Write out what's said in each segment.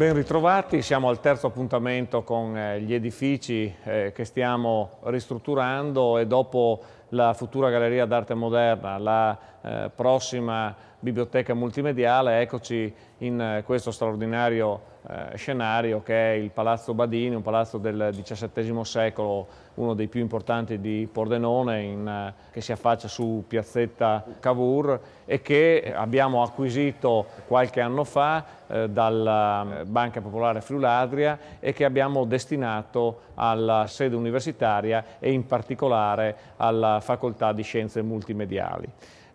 Ben ritrovati, siamo al terzo appuntamento con eh, gli edifici eh, che stiamo ristrutturando e dopo la futura Galleria d'Arte Moderna, la eh, prossima biblioteca multimediale, eccoci in questo straordinario eh, scenario che è il Palazzo Badini, un palazzo del XVII secolo, uno dei più importanti di Pordenone, in, eh, che si affaccia su piazzetta Cavour e che abbiamo acquisito qualche anno fa eh, dalla eh, Banca Popolare Friuladria e che abbiamo destinato alla sede universitaria e in particolare alla Facoltà di Scienze Multimediali.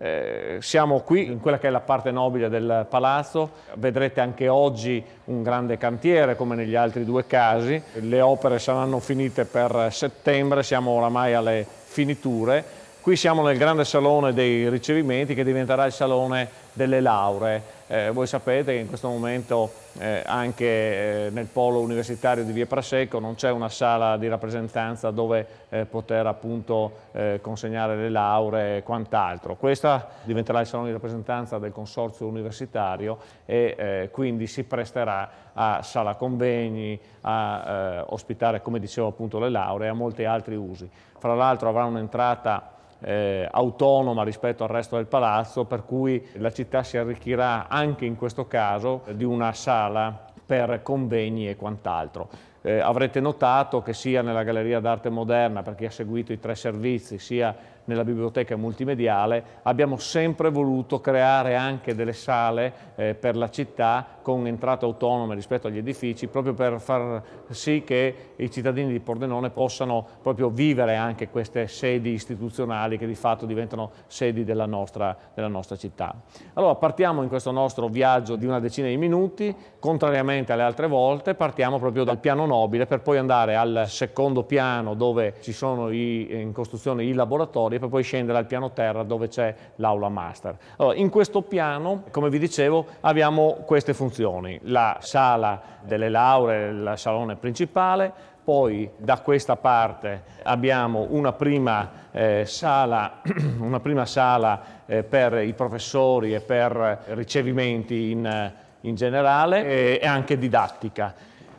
Eh, siamo qui in quella che è la parte nobile del palazzo, vedrete anche oggi un grande cantiere come negli altri due casi, le opere saranno finite per settembre, siamo oramai alle finiture, Qui siamo nel grande salone dei ricevimenti che diventerà il salone delle lauree. Eh, voi sapete che in questo momento eh, anche eh, nel polo universitario di Via Prasecco non c'è una sala di rappresentanza dove eh, poter appunto eh, consegnare le lauree e quant'altro. Questa diventerà il salone di rappresentanza del consorzio universitario e eh, quindi si presterà a sala convegni, a ospitare come dicevo appunto le lauree e a molti altri usi. Fra l'altro avrà un'entrata eh, autonoma rispetto al resto del palazzo, per cui la città si arricchirà anche in questo caso di una sala per convegni e quant'altro. Eh, avrete notato che sia nella Galleria d'Arte Moderna, per chi ha seguito i tre servizi, sia nella biblioteca multimediale, abbiamo sempre voluto creare anche delle sale eh, per la città con entrate autonome rispetto agli edifici, proprio per far sì che i cittadini di Pordenone possano proprio vivere anche queste sedi istituzionali che di fatto diventano sedi della nostra, della nostra città. Allora partiamo in questo nostro viaggio di una decina di minuti, contrariamente alle altre volte, partiamo proprio dal piano nobile per poi andare al secondo piano dove ci sono i, in costruzione i laboratori superiori per poi scendere al piano terra dove c'è l'aula master. Allora, in questo piano, come vi dicevo, abbiamo queste funzioni, la sala delle lauree, il salone principale, poi da questa parte abbiamo una prima eh, sala, una prima sala eh, per i professori e per ricevimenti in, eh, in generale e, eh, e, anche didattica.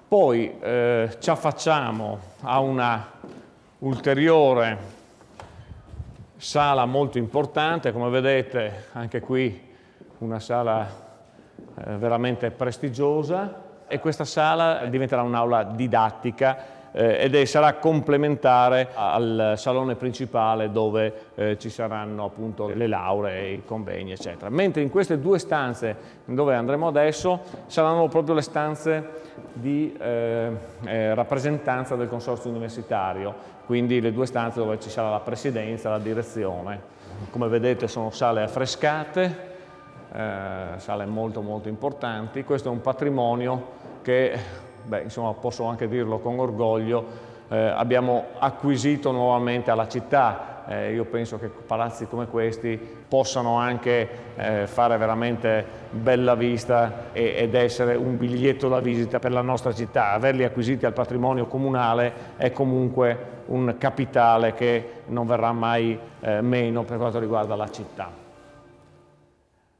Poi eh, ci affacciamo a una ulteriore sala molto importante, come vedete anche qui una sala eh, veramente prestigiosa e questa sala diventerà un'aula didattica eh, ed sarà complementare al salone principale dove eh, ci saranno appunto le lauree, i convegni eccetera. Mentre in queste due stanze dove andremo adesso saranno proprio le stanze di eh, eh, rappresentanza del consorzio universitario, quindi le due stanze dove ci sarà la presidenza, la direzione. Come vedete sono sale affrescate, eh, sale molto molto importanti, questo è un patrimonio che beh, insomma, posso anche dirlo con orgoglio, eh, abbiamo acquisito nuovamente alla città. Eh, io penso che palazzi come questi possano anche eh, fare veramente bella vista e, ed essere un biglietto da visita per la nostra città. Averli acquisiti al patrimonio comunale è comunque un capitale che non verrà mai eh, meno per quanto riguarda la città.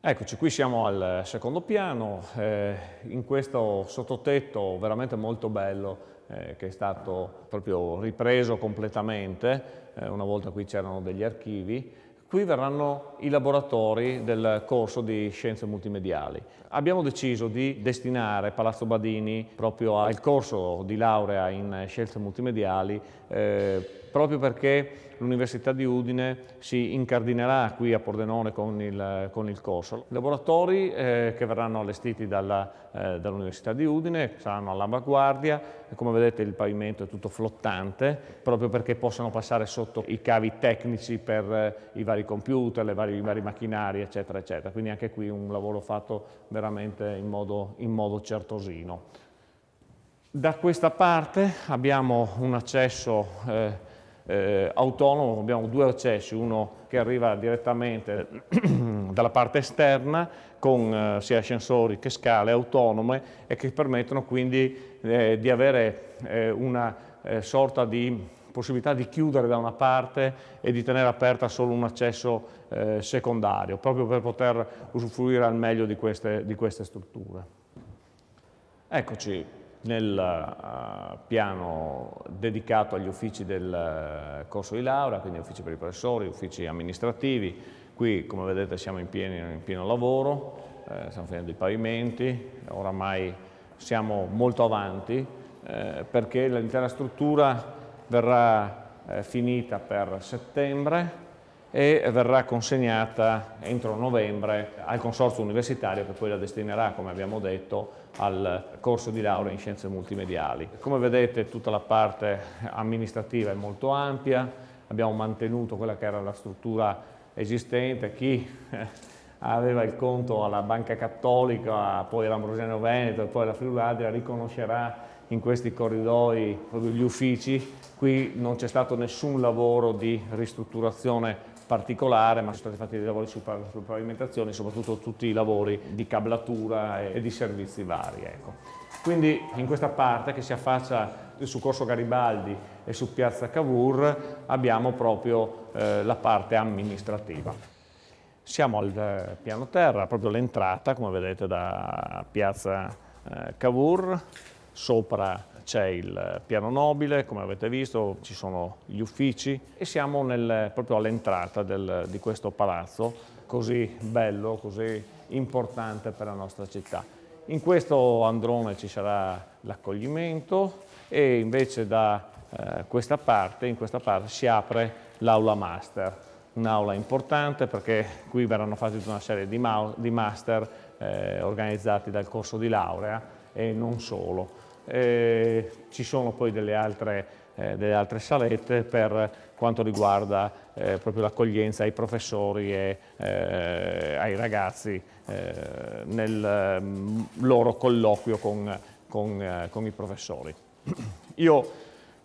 Eccoci, qui siamo al secondo piano, eh, in questo sottotetto veramente molto bello eh, che è stato proprio ripreso completamente, eh, una volta qui c'erano degli archivi, Qui verranno i laboratori del corso di scienze multimediali. Abbiamo deciso di destinare Palazzo Badini proprio al corso di laurea in scienze multimediali eh, proprio perché l'Università di Udine si incardinerà qui a Pordenone con il, con il corso. Laboratori eh, che verranno allestiti eh, dall'Università eh, dall di Udine, saranno all'avanguardia, come vedete il pavimento è tutto flottante, proprio perché possano passare sotto i cavi tecnici per eh, i vari computer, vari, i vari macchinari, eccetera, eccetera. Quindi anche qui un lavoro fatto veramente in modo, in modo certosino. Da questa parte abbiamo un accesso eh, eh, autonomo, abbiamo due accessi, uno che arriva direttamente dalla parte esterna con eh, sia ascensori che scale autonome e che permettono quindi eh, di avere eh, una eh, sorta di possibilità di chiudere da una parte e di tenere aperta solo un accesso eh, secondario, proprio per poter usufruire al meglio di queste, di queste strutture. Eccoci nel eh, piano dedicato agli uffici del corso di laurea, quindi uffici per i professori, uffici amministrativi, Qui, come vedete, siamo in pieno, in pieno lavoro, eh, stiamo finendo i pavimenti, oramai siamo molto avanti eh, perché l'intera struttura verrà eh, finita per settembre e verrà consegnata entro novembre al consorzio universitario che poi la destinerà, come abbiamo detto, al corso di laurea in scienze multimediali. Come vedete tutta la parte amministrativa è molto ampia, abbiamo mantenuto quella che era la struttura esistente, chi eh, aveva il conto alla Banca Cattolica, poi all'Ambrosiano Veneto e poi alla Friuladria, riconoscerà in questi corridoi proprio gli uffici. Qui non c'è stato nessun lavoro di ristrutturazione particolare, ma sono stati fatti dei lavori sulla pavimentazione, soprattutto tutti i lavori di cablatura e di servizi vari. Ecco. Quindi in questa parte che si affaccia su Corso Garibaldi e su Piazza Cavour abbiamo proprio eh, la parte amministrativa. Siamo al eh, piano terra, proprio l'entrata, come vedete da piazza eh, Cavour, sopra c'è il eh, piano nobile, come avete visto, ci sono gli uffici e siamo nel, proprio all'entrata di questo palazzo così bello, così importante per la nostra città. In questo androne ci sarà l'accoglimento e invece da eh, questa parte, in questa parte si apre l'aula master un'aula importante perché qui verranno fatti tutta una serie di, di master eh, organizzati dal corso di laurea e non solo. E ci sono poi delle altre, eh, delle altre, salette per quanto riguarda eh, proprio l'accoglienza ai professori e eh, ai ragazzi eh, nel mm, loro colloquio con, con, eh, con i professori. Io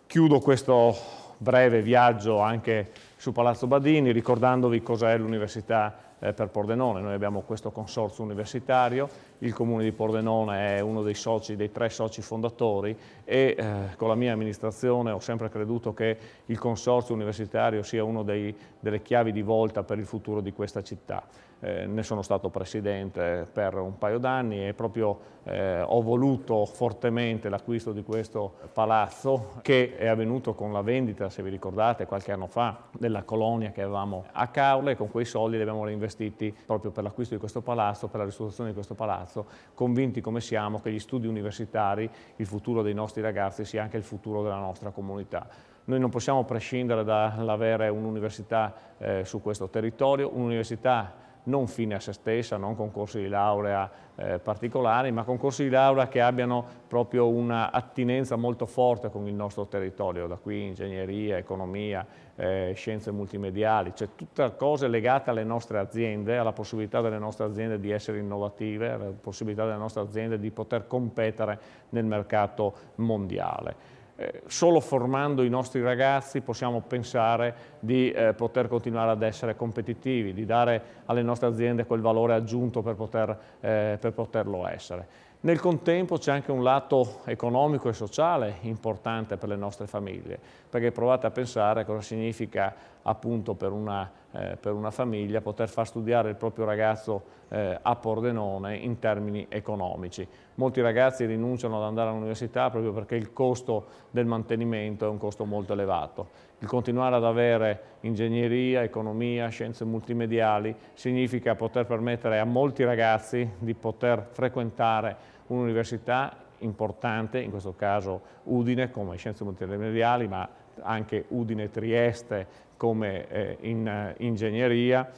chiudo questo breve viaggio anche su Palazzo Badini, ricordandovi cos'è l'Università eh, per Pordenone. Noi abbiamo questo consorzio universitario il comune di Pordenone è uno dei soci, dei tre soci fondatori e eh, con la mia amministrazione ho sempre creduto che il consorzio universitario sia una delle chiavi di volta per il futuro di questa città. Eh, ne sono stato presidente per un paio d'anni e proprio eh, ho voluto fortemente l'acquisto di questo palazzo che è avvenuto con la vendita, se vi ricordate, qualche anno fa della colonia che avevamo a Caule e con quei soldi li abbiamo reinvestiti proprio per l'acquisto di questo palazzo, per la ristrutturazione di questo palazzo ragazzo, convinti come siamo che gli studi universitari, il futuro dei nostri ragazzi sia anche il futuro della nostra comunità. Noi non possiamo prescindere dall'avere un'università eh, su questo territorio, un'università non fine a se stessa, non con corsi di laurea eh, particolari, ma con corsi di laurea che abbiano proprio una attinenza molto forte con il nostro territorio, da qui ingegneria, economia, eh, scienze multimediali, cioè tutte cose legate alle nostre aziende, alla possibilità delle nostre aziende di essere innovative, alla possibilità delle nostre aziende di poter competere nel mercato mondiale. Eh, solo formando i nostri ragazzi possiamo pensare di eh, poter continuare ad essere competitivi, di dare alle nostre aziende quel valore aggiunto per, poter, eh, per poterlo essere. Nel contempo c'è anche un lato economico e sociale importante per le nostre famiglie, perché provate a pensare cosa significa appunto per una, eh, per una famiglia poter far studiare il proprio ragazzo eh, a Pordenone in termini economici. Molti ragazzi rinunciano ad andare all'università proprio perché il costo del mantenimento è un costo molto elevato il continuare ad avere ingegneria, economia, scienze multimediali significa poter permettere a molti ragazzi di poter frequentare un'università importante, in questo caso Udine come scienze multimediali, ma anche Udine Trieste come eh, in eh, ingegneria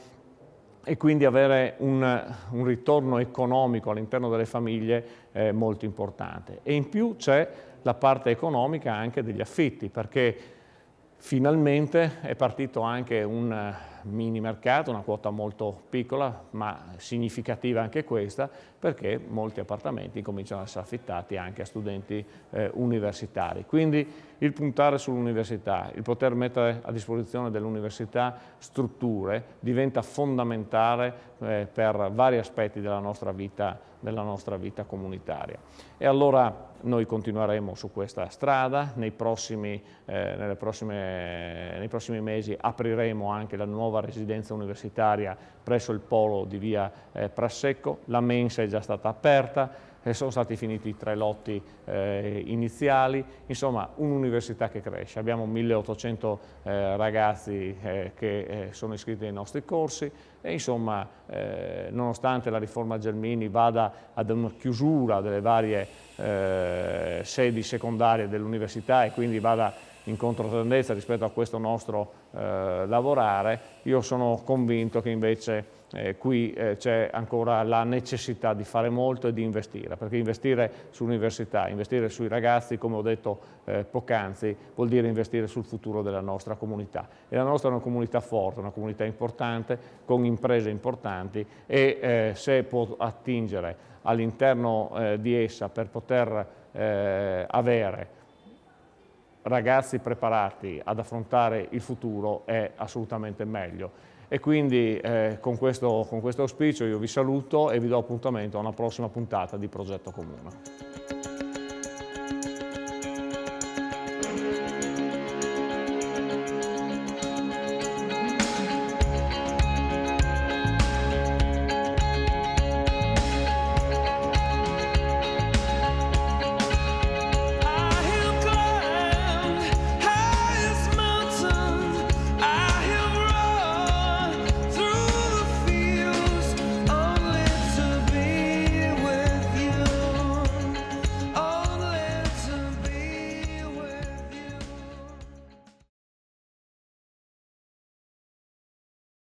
e quindi avere un, un ritorno economico all'interno delle famiglie eh, molto importante. E in più c'è la parte economica anche degli affitti, perché Finalmente è partito anche un eh, mini mercato, una quota molto piccola ma significativa anche questa perché molti appartamenti cominciano ad essere affittati anche a studenti eh, universitari. Quindi il puntare sull'università, il poter mettere a disposizione dell'università strutture diventa fondamentale eh, per vari aspetti della nostra, vita, della nostra vita comunitaria. E allora noi continueremo su questa strada, nei prossimi, eh, prossime, nei prossimi mesi apriremo anche la nuova nuova residenza universitaria presso il polo di via eh, Prassecco, la mensa è già stata aperta, eh, sono stati finiti i tre lotti eh, iniziali, insomma un'università che cresce. Abbiamo 1800 eh, ragazzi eh, che eh, sono iscritti ai nostri corsi e insomma eh, nonostante la riforma Germini vada ad una chiusura delle varie sedi secondarie dell'università e quindi vada a in controtendenza rispetto a questo nostro eh, lavorare, io sono convinto che invece eh, qui eh, c'è ancora la necessità di fare molto e di investire, perché investire sull'università, investire sui ragazzi, come ho detto eh, poc'anzi, vuol dire investire sul futuro della nostra comunità. E la nostra è una comunità forte, una comunità importante, con imprese importanti e eh, se può attingere all'interno eh, di essa per poter avere ragazzi preparati ad affrontare il futuro è assolutamente meglio. E quindi eh, con, questo, con questo auspicio io vi saluto e vi do appuntamento a una prossima puntata di Progetto Comune.